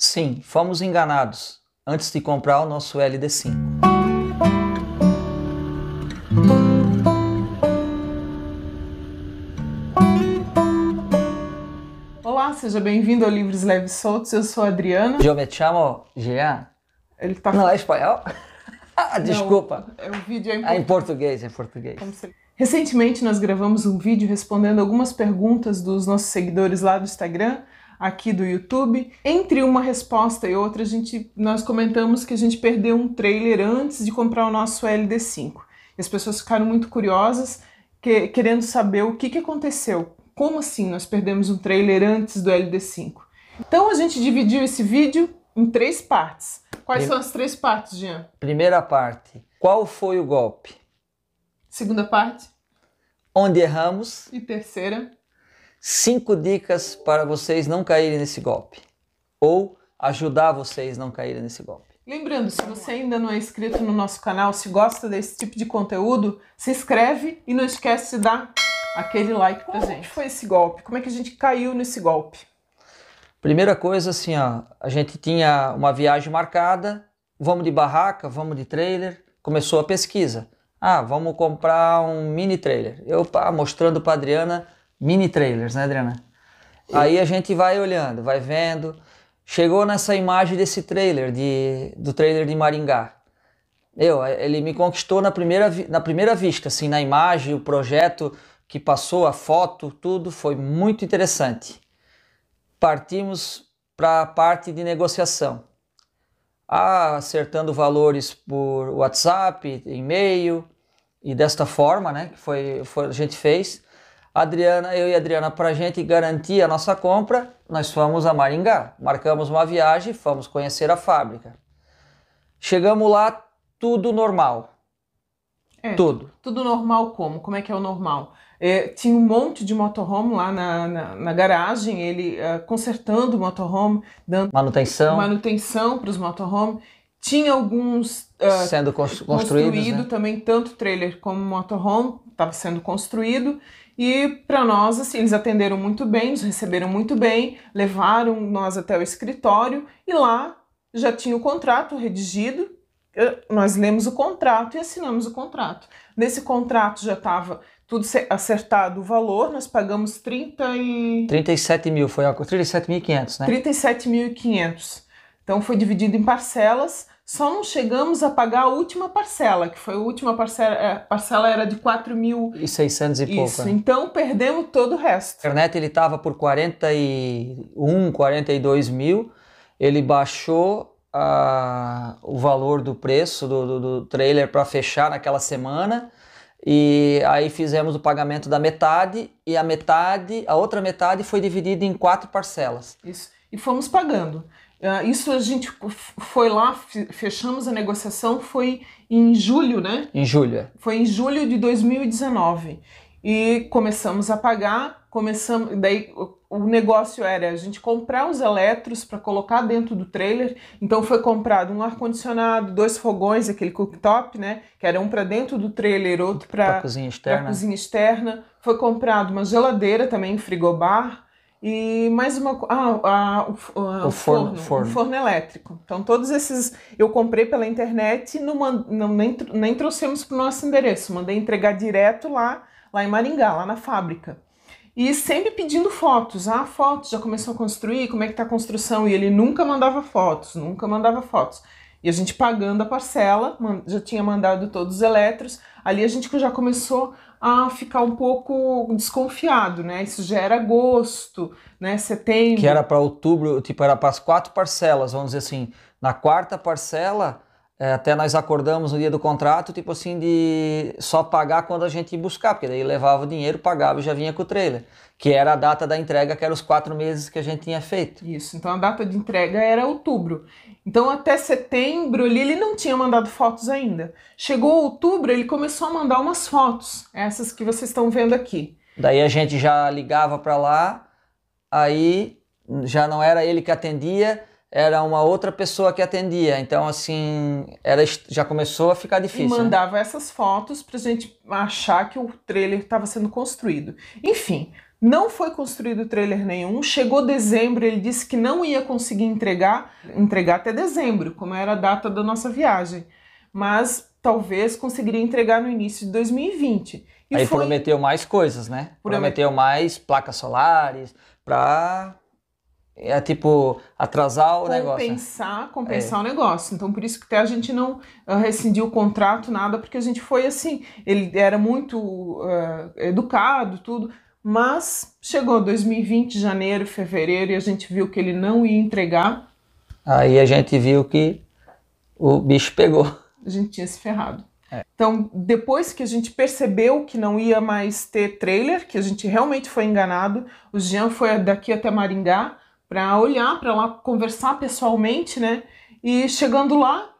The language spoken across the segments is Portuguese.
Sim, fomos enganados antes de comprar o nosso LD5. Olá, seja bem-vindo ao Livros Leves Soltos. Eu sou a Adriana. Eu me chamo Jean. Ele tá Não, é espanhol? Ah, desculpa. Não, é o vídeo é em, é em português. É português, Recentemente nós gravamos um vídeo respondendo algumas perguntas dos nossos seguidores lá do Instagram aqui do YouTube. Entre uma resposta e outra, a gente, nós comentamos que a gente perdeu um trailer antes de comprar o nosso LD5. E as pessoas ficaram muito curiosas, que, querendo saber o que, que aconteceu. Como assim nós perdemos um trailer antes do LD5? Então a gente dividiu esse vídeo em três partes. Quais Prime... são as três partes, Jean? Primeira parte, qual foi o golpe? Segunda parte, onde erramos. E terceira, cinco dicas para vocês não caírem nesse golpe ou ajudar vocês não caírem nesse golpe. Lembrando, se você ainda não é inscrito no nosso canal, se gosta desse tipo de conteúdo, se inscreve e não esquece de dar aquele like pra gente. Como foi esse golpe? Como é que a gente caiu nesse golpe? Primeira coisa, assim, ó, a gente tinha uma viagem marcada, vamos de barraca, vamos de trailer, começou a pesquisa. Ah, vamos comprar um mini trailer. Eu pá, mostrando para Adriana mini trailers, né, Adriana? Aí a gente vai olhando, vai vendo. Chegou nessa imagem desse trailer, de, do trailer de Maringá. Eu, é, ele me conquistou na primeira, na primeira vista, assim, na imagem, o projeto que passou, a foto, tudo foi muito interessante. Partimos para a parte de negociação. Ah, acertando valores por WhatsApp, e-mail, e desta forma, né, que foi, foi, a gente fez. Adriana, eu e Adriana, para a gente garantir a nossa compra, nós fomos a Maringá. Marcamos uma viagem, fomos conhecer a fábrica. Chegamos lá, tudo normal. É, tudo. Tudo normal como? Como é que é o normal? É, tinha um monte de motorhome lá na, na, na garagem, ele uh, consertando o motorhome, dando manutenção, manutenção para os motorhome. Tinha alguns uh, sendo construídos, construído né? também, tanto trailer como motorhome estava sendo construído. E para nós, assim, eles atenderam muito bem, nos receberam muito bem, levaram nós até o escritório e lá já tinha o contrato redigido. nós lemos o contrato e assinamos o contrato. Nesse contrato já estava tudo acertado o valor, nós pagamos 30 e... 37 mil, foi 37.500, né? 37.500. Então foi dividido em parcelas, só não chegamos a pagar a última parcela, que foi a última parcela, a é, parcela era de 4 mil. E 600 e Isso. pouco. Né? Então perdemos todo o resto. A internet ele estava por 41, 42 mil, ele baixou a, ah, o valor do preço do, do, do trailer para fechar naquela semana e aí fizemos o pagamento da metade e a metade, a outra metade foi dividida em quatro parcelas. Isso. E fomos pagando. Ah, isso a gente foi lá, fechamos a negociação, foi em julho, né? Em julho. É. Foi em julho de 2019. E começamos a pagar começamos, daí o negócio era a gente comprar os eletros para colocar dentro do trailer. Então foi comprado um ar condicionado, dois fogões, aquele cooktop, né, que era um para dentro do trailer, outro para cozinha externa. cozinha externa. Foi comprado uma geladeira também, um frigobar e mais uma ah, ah, o, ah, o forno, forno, forno. Um forno elétrico. Então todos esses eu comprei pela internet, não, não nem, nem trouxemos para o nosso endereço, mandei entregar direto lá lá em Maringá, lá na fábrica e sempre pedindo fotos. Ah, fotos, já começou a construir, como é que tá a construção? E ele nunca mandava fotos, nunca mandava fotos. E a gente pagando a parcela, já tinha mandado todos os elétrons, ali a gente já começou a ficar um pouco desconfiado, né? Isso já era agosto, né? Setembro. Que era para outubro, tipo, era para as quatro parcelas, vamos dizer assim. Na quarta parcela, é, até nós acordamos no dia do contrato, tipo assim, de só pagar quando a gente ir buscar, porque daí levava o dinheiro, pagava e já vinha com o trailer, que era a data da entrega, que era os quatro meses que a gente tinha feito. Isso, então a data de entrega era outubro. Então até setembro ali ele não tinha mandado fotos ainda. Chegou outubro, ele começou a mandar umas fotos, essas que vocês estão vendo aqui. Daí a gente já ligava para lá, aí já não era ele que atendia, era uma outra pessoa que atendia. Então, assim, era, já começou a ficar difícil. E né? mandava né? essas fotos pra gente achar que o trailer estava sendo construído. Enfim, não foi construído trailer nenhum. Chegou dezembro, ele disse que não ia conseguir entregar, entregar até dezembro, como era a data da nossa viagem. Mas talvez conseguiria entregar no início de 2020. E Aí foi... prometeu mais coisas, né? Prometeu, prometeu mais placas solares para é tipo atrasar o compensar, negócio. Compensar, compensar é. o negócio. Então por isso que até a gente não ah, rescindiu o contrato nada, porque a gente foi assim, ele era muito uh, educado, tudo, mas chegou 2020, janeiro, fevereiro e a gente viu que ele não ia entregar. Aí a gente viu que o bicho pegou. A gente tinha se ferrado. É. Então, depois que a gente percebeu que não ia mais ter trailer, que a gente realmente foi enganado, o Jean foi daqui até Maringá, para olhar, para lá conversar pessoalmente, né? E chegando lá.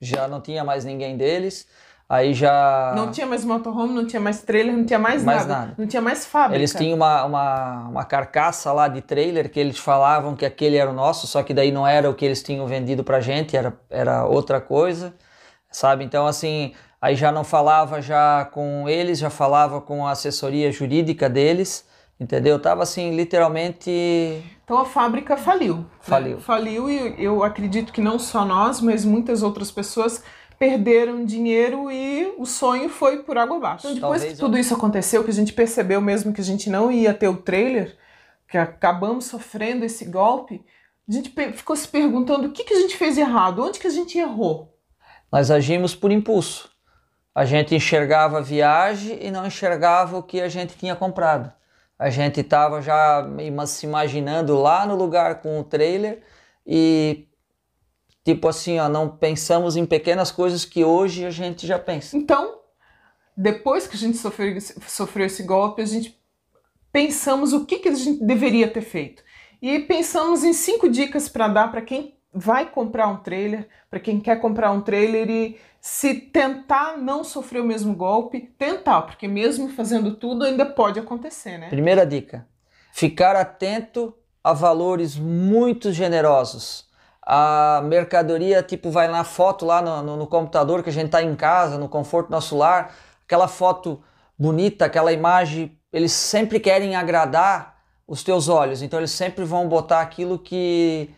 Já não tinha mais ninguém deles. Aí já. Não tinha mais motorhome, não tinha mais trailer, não tinha mais, mais nada. nada. Não tinha mais fábrica. Eles tinham uma, uma, uma carcaça lá de trailer que eles falavam que aquele era o nosso, só que daí não era o que eles tinham vendido pra gente, era, era outra coisa, sabe? Então, assim, aí já não falava já com eles, já falava com a assessoria jurídica deles, entendeu? Tava assim, literalmente então a fábrica faliu. Né? Faliu. Né? Faliu e eu acredito que não só nós, mas muitas outras pessoas perderam dinheiro e o sonho foi por água abaixo. Então depois Talvez que tudo eu... isso aconteceu, que a gente percebeu mesmo que a gente não ia ter o trailer, que acabamos sofrendo esse golpe, a gente ficou se perguntando o que, que a gente fez errado, onde que a gente errou. Nós agimos por impulso. A gente enxergava a viagem e não enxergava o que a gente tinha comprado. A gente estava já se imaginando lá no lugar com o trailer e tipo assim, ó, não pensamos em pequenas coisas que hoje a gente já pensa. Então, depois que a gente sofreu, sofreu esse golpe, a gente pensamos o que, que a gente deveria ter feito. E pensamos em cinco dicas para dar para quem vai comprar um trailer, para quem quer comprar um trailer e se tentar não sofrer o mesmo golpe, tentar, porque mesmo fazendo tudo ainda pode acontecer, né? Primeira dica: ficar atento a valores muito generosos. A mercadoria, tipo, vai na foto lá no, no, no computador que a gente está em casa, no conforto do nosso lar, aquela foto bonita, aquela imagem, eles sempre querem agradar os teus olhos, então eles sempre vão botar aquilo que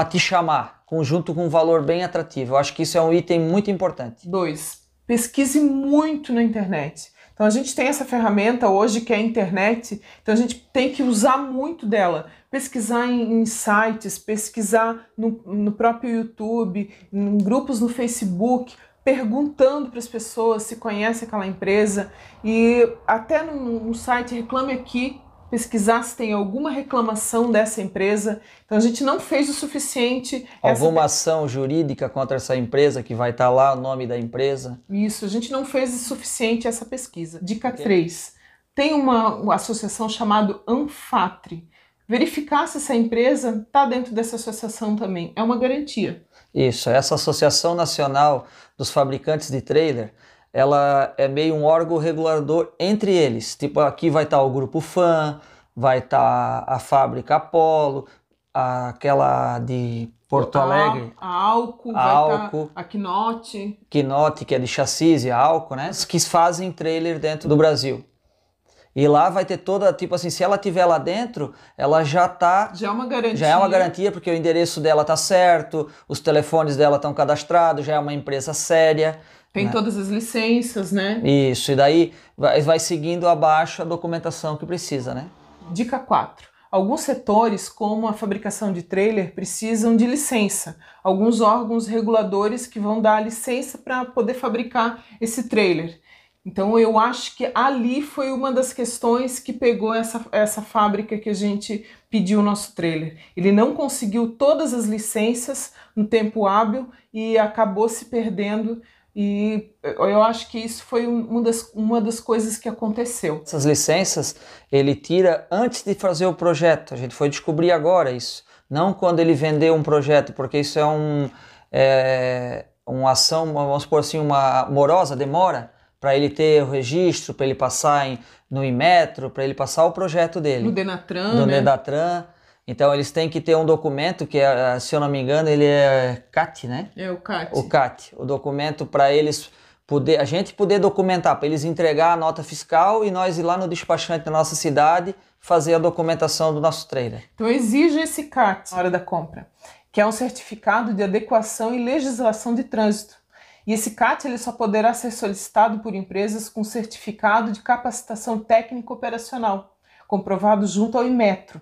para te chamar, conjunto com um valor bem atrativo. Eu acho que isso é um item muito importante. Dois, pesquise muito na internet. Então a gente tem essa ferramenta hoje que é a internet, então a gente tem que usar muito dela. Pesquisar em, em sites, pesquisar no, no próprio YouTube, em grupos no Facebook, perguntando para as pessoas se conhece aquela empresa e até num, num site reclame aqui pesquisar se tem alguma reclamação dessa empresa. Então a gente não fez o suficiente. Alguma essa... ação jurídica contra essa empresa que vai estar tá lá o nome da empresa? Isso, a gente não fez o suficiente essa pesquisa. Dica okay. 3. Tem uma, uma associação chamada Anfatre. Verificar se essa empresa está dentro dessa associação também. É uma garantia. Isso, essa Associação Nacional dos Fabricantes de Trailer ela é meio um órgão regulador entre eles. Tipo, aqui vai estar tá o grupo fã, vai estar tá a fábrica Apollo, aquela de Porto a, Alegre. A Alco, a, tá Alco, tá a Quinote. Quinote, que é de chassis e Alco, né? Que fazem trailer dentro do Brasil. E lá vai ter toda, tipo assim, se ela tiver lá dentro, ela já tá. Já é uma garantia. Já é uma garantia, porque o endereço dela tá certo, os telefones dela estão cadastrados, já é uma empresa séria. Tem né? todas as licenças, né? Isso, e daí vai, seguindo abaixo a documentação que precisa, né? Dica 4. Alguns setores, como a fabricação de trailer, precisam de licença. Alguns órgãos reguladores que vão dar licença para poder fabricar esse trailer. Então eu acho que ali foi uma das questões que pegou essa, essa fábrica que a gente pediu o nosso trailer. Ele não conseguiu todas as licenças no tempo hábil e acabou se perdendo e eh, eu acho que isso foi uma das, uma das coisas que aconteceu. Essas licenças ele tira antes de fazer o projeto. A gente foi descobrir agora isso. Não quando ele vendeu um projeto, porque isso é um é, uma ação, vamos supor assim, uma morosa demora para ele ter o registro, para ele passar em, no Imetro, para ele passar o projeto dele. No Denatran. No né? Denatran. Então eles têm que ter um documento que, é, se eu não me engano, ele é CAT, né? É o CAT. O CAT, o documento para eles poder, a gente poder documentar, para eles entregar a nota fiscal e nós ir lá no despachante da nossa cidade fazer a documentação do nosso trailer. Então exige esse CAT na hora da compra, que é um certificado de adequação e legislação de trânsito. E esse CAT ele só poderá ser solicitado por empresas com certificado de capacitação técnico operacional, comprovado junto ao Imetro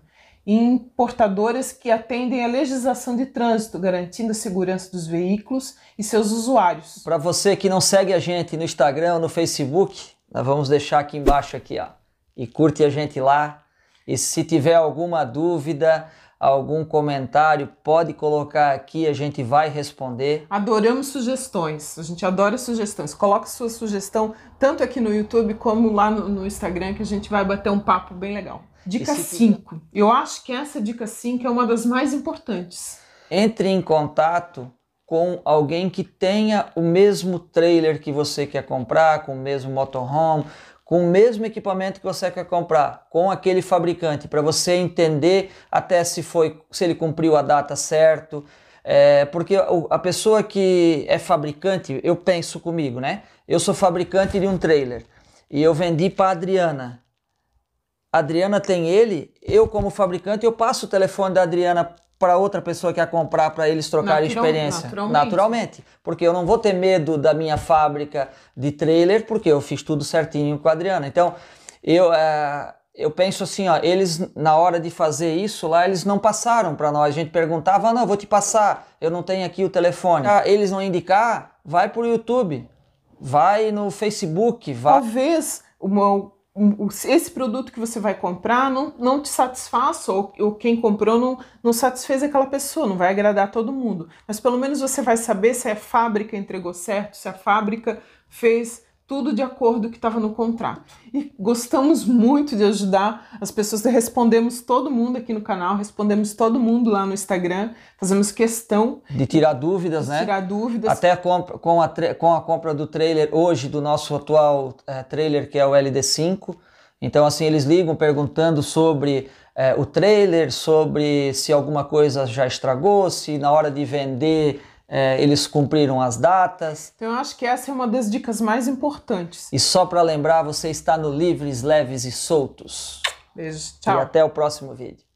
importadoras que atendem à legislação de trânsito, garantindo a segurança dos veículos e seus usuários. Para você que não segue a gente no Instagram, no Facebook, nós vamos deixar aqui embaixo aqui, ó. E curte a gente lá. E se tiver alguma dúvida, algum comentário, pode colocar aqui, a gente vai responder. Adoramos sugestões, a gente adora sugestões. Coloque sua sugestão tanto aqui no YouTube como lá no, no Instagram, que a gente vai bater um papo bem legal. Dica 5. Tipo eu acho que essa dica 5 é uma das mais importantes. Entre em contato com alguém que tenha o mesmo trailer que você quer comprar, com o mesmo motorhome, com o mesmo equipamento que você quer comprar, com aquele fabricante, para você entender até se foi, se ele cumpriu a data certo, é, porque a pessoa que é fabricante, eu penso comigo, né? Eu sou fabricante de um trailer e eu vendi para Adriana. A Adriana tem ele, eu como fabricante, eu passo o telefone da Adriana para outra pessoa que a comprar para eles trocarem Natural, experiência. Naturalmente. naturalmente. Porque eu não vou ter medo da minha fábrica de trailer, porque eu fiz tudo certinho com a Adriana. Então, eu, é, eu penso assim, ó, eles na hora de fazer isso lá, eles não passaram para nós. A gente perguntava, ah, não, vou te passar, eu não tenho aqui o telefone. Ah, eles não indicar, vai para o YouTube, vai no Facebook, vai... Talvez uma esse produto que você vai comprar não, não te satisfaça, ou, ou quem comprou não, não satisfez aquela pessoa, não vai agradar todo mundo. Mas pelo menos você vai saber se a fábrica entregou certo, se a fábrica fez tudo de acordo o que estava no contrato. E gostamos muito de ajudar as pessoas, respondemos todo mundo aqui no canal, respondemos todo mundo lá no Instagram, fazemos questão de tirar dúvidas, de né? Tirar dúvidas. Até com, com, a, com a compra do trailer hoje, do nosso atual é, trailer, que é o LD5. Então, assim, eles ligam perguntando sobre é, o trailer, sobre se alguma coisa já estragou, se na hora de vender é, eles cumpriram as datas. Então, eu acho que essa é uma das dicas mais importantes. E só para lembrar, você está no Livres, Leves e Soltos. Beijo, tchau. E até o próximo vídeo.